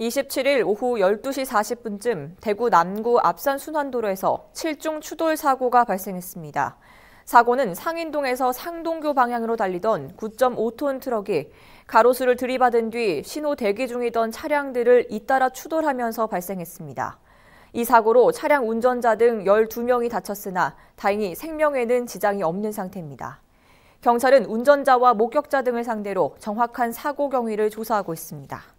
27일 오후 12시 40분쯤 대구 남구 앞산 순환도로에서 7중 추돌 사고가 발생했습니다. 사고는 상인동에서 상동교 방향으로 달리던 9.5톤 트럭이 가로수를 들이받은 뒤 신호 대기 중이던 차량들을 잇따라 추돌하면서 발생했습니다. 이 사고로 차량 운전자 등 12명이 다쳤으나 다행히 생명에는 지장이 없는 상태입니다. 경찰은 운전자와 목격자 등을 상대로 정확한 사고 경위를 조사하고 있습니다.